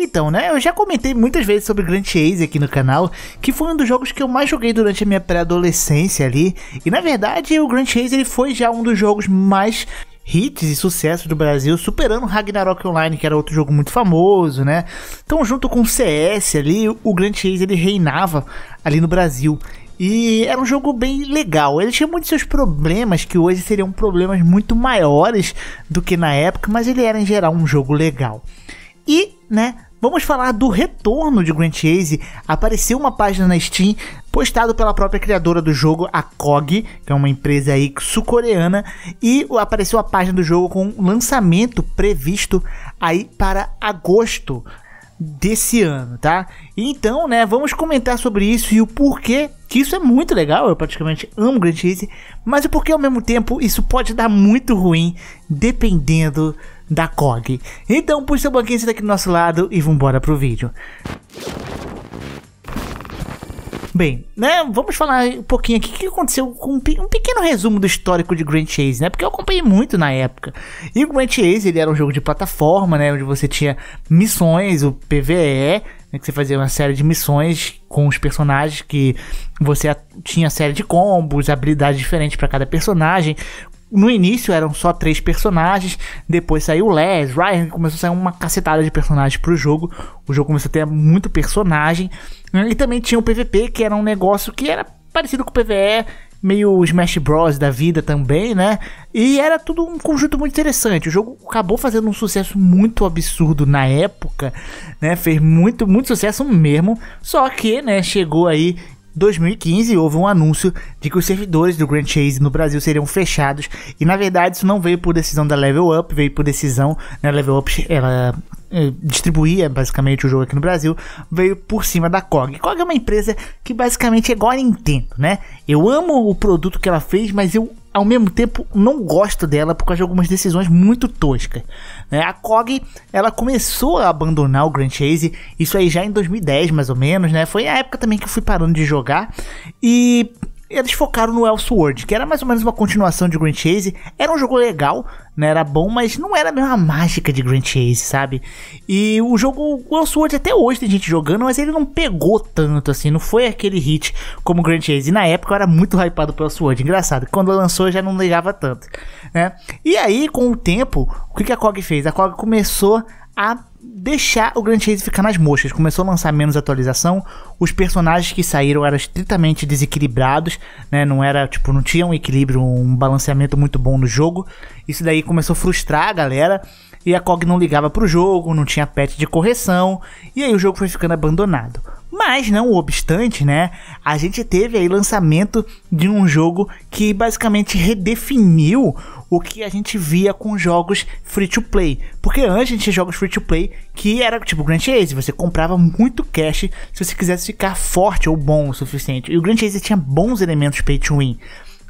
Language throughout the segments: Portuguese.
Então, né, eu já comentei muitas vezes sobre Grand Chase aqui no canal, que foi um dos jogos que eu mais joguei durante a minha pré-adolescência ali, e na verdade o Grand Chase ele foi já um dos jogos mais hits e sucessos do Brasil, superando Ragnarok Online, que era outro jogo muito famoso, né? Então, junto com o CS ali, o Grand Chase ele reinava ali no Brasil. E era um jogo bem legal. Ele tinha muitos seus problemas, que hoje seriam problemas muito maiores do que na época, mas ele era em geral um jogo legal. E, né, Vamos falar do retorno de Grand Chase. Apareceu uma página na Steam postado pela própria criadora do jogo, a KOG, que é uma empresa aí sul-coreana, e apareceu a página do jogo com um lançamento previsto aí para agosto desse ano, tá? Então, né, vamos comentar sobre isso e o porquê que isso é muito legal, eu praticamente amo Grand Chase, mas o porquê ao mesmo tempo isso pode dar muito ruim dependendo da COG. Então puxa seu banquinho, senta aqui do nosso lado e vambora pro vídeo. Bem, né, vamos falar um pouquinho aqui o que aconteceu com um, pequeno resumo do histórico de Grand Chase, né? Porque eu acompanhei muito na época. E o Grand Chase, ele era um jogo de plataforma, né, onde você tinha missões, o PvE, né, que você fazia uma série de missões com os personagens que você tinha série de combos, habilidades diferentes para cada personagem no início eram só três personagens, depois saiu Les, Ryan, começou a sair uma cacetada de personagens pro jogo. O jogo começou a ter muito personagem. E também tinha o PVP, que era um negócio que era parecido com o PVE, meio Smash Bros da vida também, né? E era tudo um conjunto muito interessante. O jogo acabou fazendo um sucesso muito absurdo na época, né? Fez muito, muito sucesso mesmo. Só que, né, chegou aí 2015 houve um anúncio de que os servidores do Grand Chase no Brasil seriam fechados e na verdade isso não veio por decisão da Level Up, veio por decisão, né, Level Up ela eh, distribuía basicamente o jogo aqui no Brasil, veio por cima da COG. COG é uma empresa que basicamente é igual a Nintendo, né? Eu amo o produto que ela fez, mas eu ao mesmo tempo não gosto dela por causa de algumas decisões muito toscas. Né? A Cog ela começou a abandonar o Grand Chase, isso aí já em 2010 mais ou menos, né? Foi a época também que eu fui parando de jogar e e eles focaram no Elseworld, que era mais ou menos uma continuação de Grand Chase. Era um jogo legal, né? Era bom, mas não era a mesma mágica de Grand Chase, sabe? E o jogo o Elseworld até hoje tem gente jogando, mas ele não pegou tanto, assim. Não foi aquele hit como Grand Chase. E na época eu era muito hypado pelo Elseworld. Engraçado, quando lançou eu já não ligava tanto, né? E aí, com o tempo, o que a COG fez? A COG começou a deixar o Grand Chase ficar nas moscas. Começou a lançar menos atualização. Os personagens que saíram eram estritamente desequilibrados, né? Não era, tipo, não tinha um equilíbrio, um balanceamento muito bom no jogo. Isso daí começou a frustrar a galera e a COG não ligava para o jogo, não tinha patch de correção, e aí o jogo foi ficando abandonado. Mas não obstante, né? A gente teve aí lançamento de um jogo que basicamente redefiniu o que a gente via com jogos free to play. Porque antes a gente tinha jogos free to play que era tipo Grand Chase, você comprava muito cash se você quisesse ficar forte ou bom o suficiente. E o Grand Chase tinha bons elementos pay to win.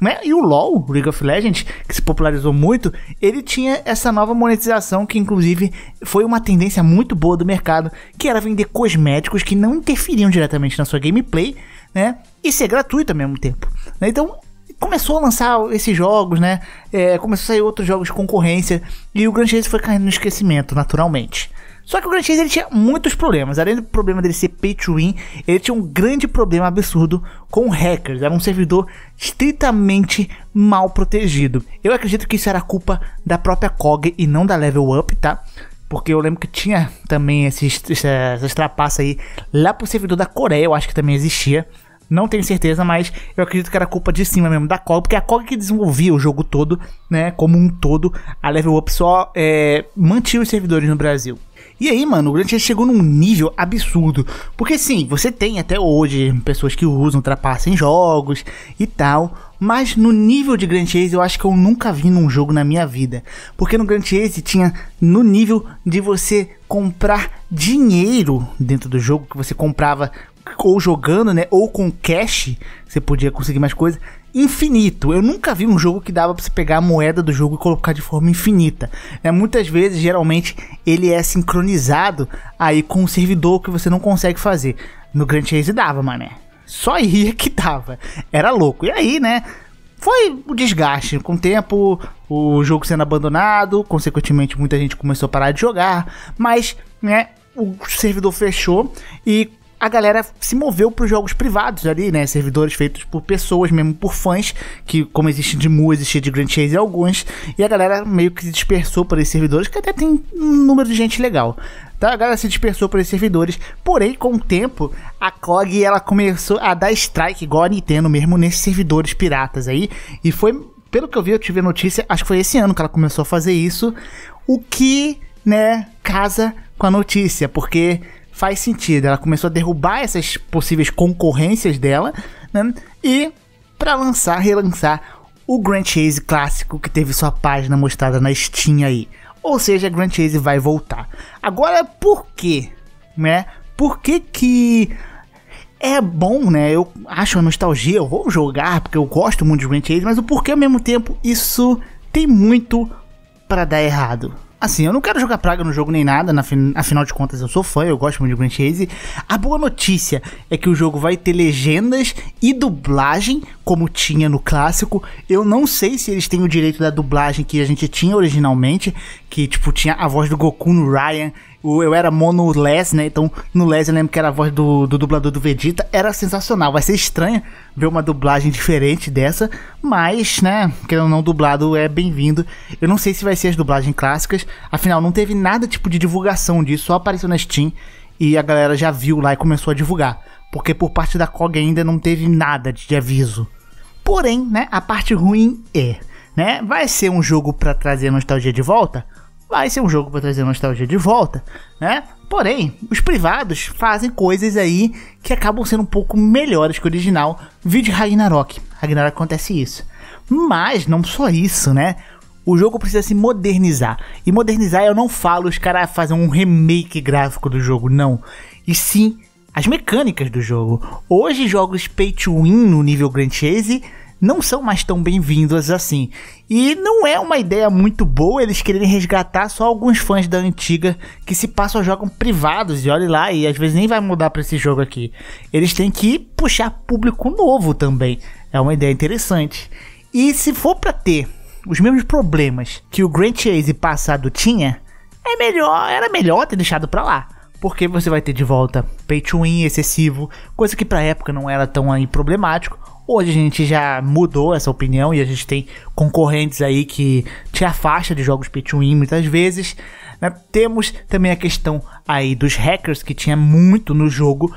Né? E o LoL, League of Legends, que se popularizou muito, ele tinha essa nova monetização que, inclusive, foi uma tendência muito boa do mercado, que era vender cosméticos que não interferiam diretamente na sua gameplay, né? E ser gratuito ao mesmo tempo. Né? Então, começou a lançar esses jogos, né? É, começou a sair outros jogos de concorrência e o Grand Chase foi caindo no esquecimento, naturalmente. Só que o Grand Chase ele tinha muitos problemas. Além do problema dele ser pay to win, ele tinha um grande problema absurdo com hackers. Era um servidor estritamente mal protegido. Eu acredito que isso era culpa da própria COG e não da Level Up, tá? Porque eu lembro que tinha também esses, essas trapaças aí lá pro servidor da Coreia, eu acho que também existia. Não tenho certeza, mas eu acredito que era culpa de cima mesmo da COG, porque a COG que desenvolvia o jogo todo, né? Como um todo, a Level Up só é, mantinha os servidores no Brasil. E aí, mano, o Grand Chase chegou num nível absurdo. Porque sim, você tem até hoje pessoas que usam, ultrapassam em jogos e tal. Mas no nível de Grand Chase eu acho que eu nunca vi num jogo na minha vida. Porque no Grand Chase tinha no nível de você comprar dinheiro dentro do jogo, que você comprava ou jogando, né? Ou com cash, você podia conseguir mais coisas infinito. Eu nunca vi um jogo que dava para você pegar a moeda do jogo e colocar de forma infinita. Né? Muitas vezes, geralmente, ele é sincronizado aí com o um servidor que você não consegue fazer. No Grand Chase dava, mané. Só ia que dava. Era louco. E aí, né? Foi o desgaste. Com o tempo, o jogo sendo abandonado, consequentemente, muita gente começou a parar de jogar. Mas, né? O servidor fechou e a galera se moveu para os jogos privados ali, né? Servidores feitos por pessoas mesmo, por fãs, que como existe de Mu, existe de Grand Chase e alguns, e a galera meio que se dispersou para esses servidores, que até tem um número de gente legal. Então a galera se dispersou para esses servidores, porém com o tempo a COG ela começou a dar strike igual a Nintendo mesmo nesses servidores piratas aí, e foi, pelo que eu vi, eu tive a notícia, acho que foi esse ano que ela começou a fazer isso, o que, né, casa com a notícia, porque faz sentido. Ela começou a derrubar essas possíveis concorrências dela, né? E para lançar, relançar o Grand Chase clássico que teve sua página mostrada na Steam aí. Ou seja, Grand Chase vai voltar. Agora, por quê? Né? Por que que é bom, né? Eu acho uma nostalgia, eu vou jogar porque eu gosto muito de Grand Chase, mas o porquê ao mesmo tempo isso tem muito para dar errado. Assim, eu não quero jogar praga no jogo nem nada, na fin afinal de contas eu sou fã, eu gosto muito de Grand Chase. A boa notícia é que o jogo vai ter legendas e dublagem, como tinha no clássico. Eu não sei se eles têm o direito da dublagem que a gente tinha originalmente, que tipo tinha a voz do Goku no Ryan, eu era mono Les, né? Então no Les eu lembro que era a voz do, do dublador do Vegeta. Era sensacional. Vai ser estranho ver uma dublagem diferente dessa, mas, né? Querendo ou não, dublado é bem-vindo. Eu não sei se vai ser as dublagens clássicas. Afinal, não teve nada tipo de divulgação disso. Só apareceu na Steam e a galera já viu lá e começou a divulgar. Porque por parte da COG ainda não teve nada de aviso. Porém, né? A parte ruim é, né? Vai ser um jogo para trazer nostalgia de volta? vai ser um jogo para trazer nostalgia de volta, né? Porém, os privados fazem coisas aí que acabam sendo um pouco melhores que o original, vídeo Ragnarok. Ragnarok acontece isso. Mas não só isso, né? O jogo precisa se modernizar. E modernizar eu não falo os caras fazem um remake gráfico do jogo, não. E sim as mecânicas do jogo. Hoje jogos pay to win no nível Grand Chase não são mais tão bem-vindas assim. E não é uma ideia muito boa eles quererem resgatar só alguns fãs da antiga que se passam jogam privados e olhe lá e às vezes nem vai mudar para esse jogo aqui. Eles têm que puxar público novo também. É uma ideia interessante. E se for para ter os mesmos problemas que o Grand Chase passado tinha, é melhor, era melhor ter deixado para lá porque você vai ter de volta pay to win excessivo, coisa que para época não era tão aí problemático, Hoje a gente já mudou essa opinião e a gente tem concorrentes aí que te afasta de jogos pay to win muitas vezes. Né? Temos também a questão aí dos hackers que tinha muito no jogo.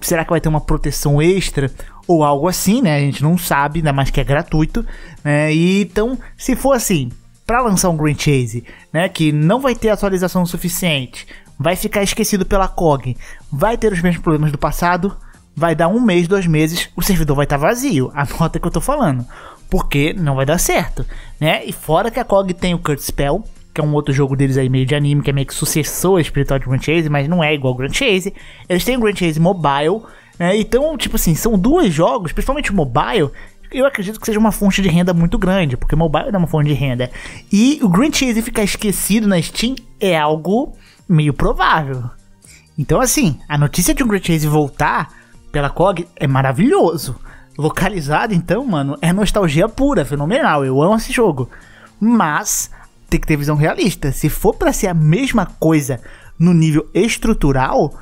Será que vai ter uma proteção extra ou algo assim, né? A gente não sabe, ainda mais que é gratuito, né? E, então, se for assim, para lançar um Green Chase, né, que não vai ter atualização suficiente, vai ficar esquecido pela COG, vai ter os mesmos problemas do passado, vai dar um mês, dois meses, o servidor vai estar tá vazio. Anota que eu tô falando. Porque não vai dar certo, né? E fora que a COG tem o Kurt Spell, que é um outro jogo deles aí meio de anime, que é meio que sucessor espiritual de Grand Chase, mas não é igual ao Grand Chase. Eles têm o Grand Chase Mobile, né? Então, tipo assim, são dois jogos, principalmente o Mobile, eu acredito que seja uma fonte de renda muito grande, porque mobile é uma fonte de renda. E o Grand Chase ficar esquecido na Steam é algo meio provável. Então, assim, a notícia de um Grand Chase voltar pela COG é maravilhoso. Localizado, então, mano, é nostalgia pura, fenomenal. Eu amo esse jogo. Mas tem que ter visão realista. Se for para ser a mesma coisa no nível estrutural,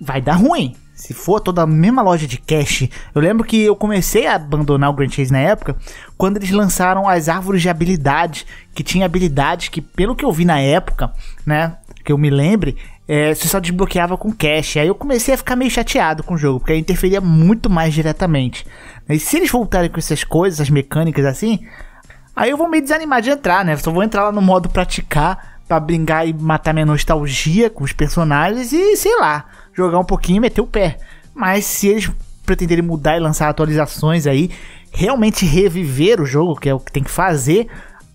vai dar ruim. Se for toda a mesma loja de cash. Eu lembro que eu comecei a abandonar o Grand Chase na época quando eles lançaram as árvores de habilidade que tinha habilidades que, pelo que eu vi na época, né, que eu me lembre, é, você só desbloqueava com cash. Aí eu comecei a ficar meio chateado com o jogo, porque aí interferia muito mais diretamente. E se eles voltarem com essas coisas, essas mecânicas assim, aí eu vou me desanimar de entrar, né? Só vou entrar lá no modo praticar para brincar e matar minha nostalgia com os personagens e, sei lá, jogar um pouquinho e meter o pé. Mas se eles pretenderem mudar e lançar atualizações aí, realmente reviver o jogo, que é o que tem que fazer,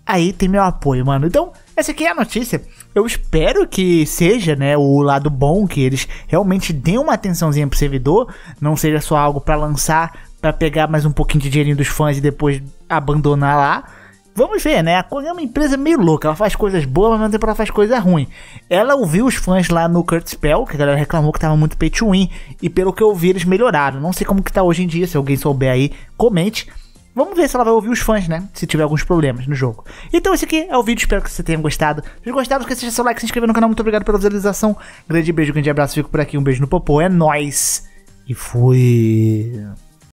aí tem meu apoio, mano. Então, essa aqui é a notícia. Eu espero que seja, né, o lado bom que eles realmente deem uma atençãozinha pro servidor, não seja só algo para lançar, para pegar mais um pouquinho de dinheirinho dos fãs e depois abandonar lá. Vamos ver, né? A Konami é uma empresa meio louca. Ela faz coisas boas, mas ao mesmo tempo ela faz coisa ruim. Ela ouviu os fãs lá no Kurt Spell, que a galera reclamou que tava muito pay to win. E pelo que eu vi, eles melhoraram. Não sei como que tá hoje em dia. Se alguém souber aí, comente. Vamos ver se ela vai ouvir os fãs, né? Se tiver alguns problemas no jogo. Então esse aqui é o vídeo, espero que você tenha gostado. Se gostaram, esqueça de deixar seu like, se inscrever no canal. Muito obrigado pela visualização. Grande beijo, grande abraço. Fico por aqui. Um beijo no popô. É nóis. E fui.